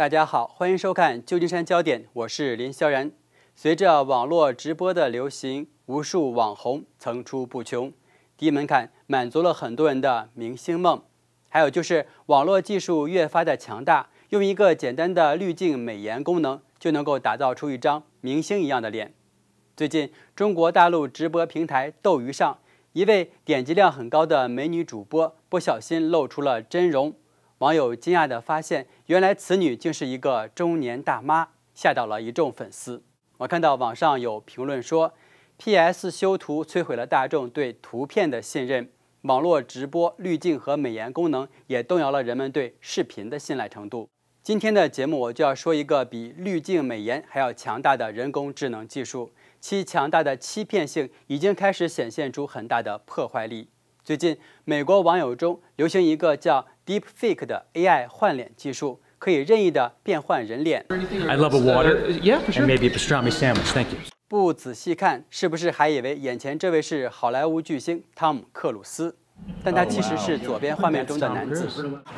大家好，欢迎收看《旧金山焦点》，我是林萧然。随着网络直播的流行，无数网红层出不穷，低门槛满足了很多人的明星梦。还有就是网络技术越发的强大，用一个简单的滤镜美颜功能，就能够打造出一张明星一样的脸。最近，中国大陆直播平台斗鱼上，一位点击量很高的美女主播不小心露出了真容。网友惊讶地发现，原来此女竟是一个中年大妈，吓倒了一众粉丝。我看到网上有评论说，P.S. 修图摧毁了大众对图片的信任，网络直播滤镜和美颜功能也动摇了人们对视频的信赖程度。今天的节目，我就要说一个比滤镜美颜还要强大的人工智能技术，其强大的欺骗性已经开始显现出很大的破坏力。最近，美国网友中流行一个叫 Deepfake 的 AI 换脸技术，可以任意的变换人脸。I love a water, yeah, for sure. and maybe a pastrami sandwich. Thank you. 不仔细看，是不是还以为眼前这位是好莱坞巨星汤姆·克鲁斯？但它其实是左边画面中的男子。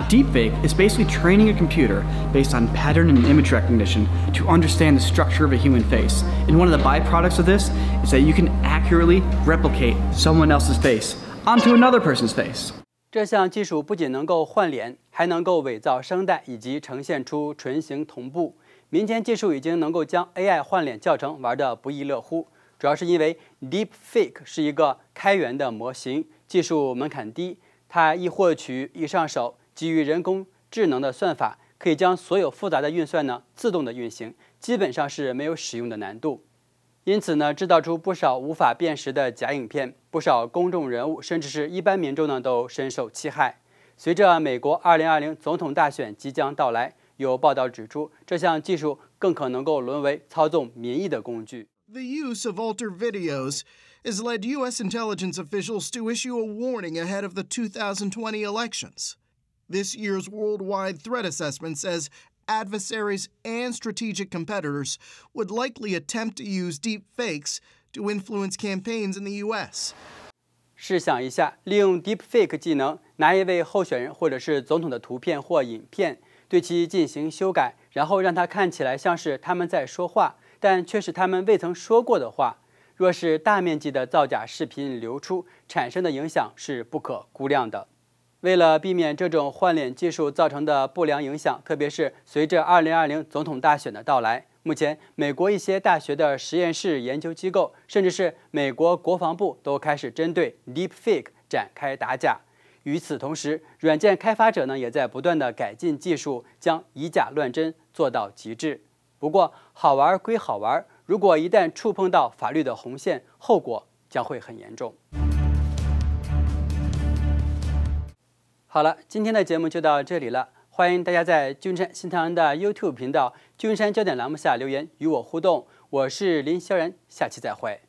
Deepfake is basically training a computer based on pattern and image recognition to understand the structure of a human face. And one of the byproducts of this is that you can accurately replicate someone else's face onto another person's face. 这项技术不仅能够换脸，还能够伪造声带以及呈现出唇形同步。民间技术已经能够将 AI 换脸教程玩得不亦乐乎，主要是因为 Deepfake 是一个开源的模型，技术门槛低，它易获取、易上手。基于人工智能的算法可以将所有复杂的运算呢自动的运行，基本上是没有使用的难度。因此呢，制造出不少无法辨识的假影片，不少公众人物甚至是一般民众呢都深受其害。随着美国2020总统大选即将到来，有报道指出，这项技术更可能够沦为操纵民意的工具。The use of altered videos has led U.S. intelligence officials to issue a warning ahead of the 2020 elections. This year's worldwide threat assessment says adversaries and strategic competitors would likely attempt to use deep fakes to influence campaigns in the U.S. 试想一下，利用 deepfake 技能，拿一位候选人或者是总统的图片或影片，对其进行修改，然后让他看起来像是他们在说话，但却是他们未曾说过的话。若是大面积的造假视频流出，产生的影响是不可估量的。为了避免这种换脸技术造成的不良影响，特别是随着2020总统大选的到来，目前美国一些大学的实验室、研究机构，甚至是美国国防部都开始针对 Deepfake 展开打假。与此同时，软件开发者呢也在不断的改进技术，将以假乱真做到极致。不过，好玩归好玩，如果一旦触碰到法律的红线，后果将会很严重。好了，今天的节目就到这里了。欢迎大家在君山新人”的 YouTube 频道“君山焦点”栏目下留言与我互动。我是林萧然，下期再会。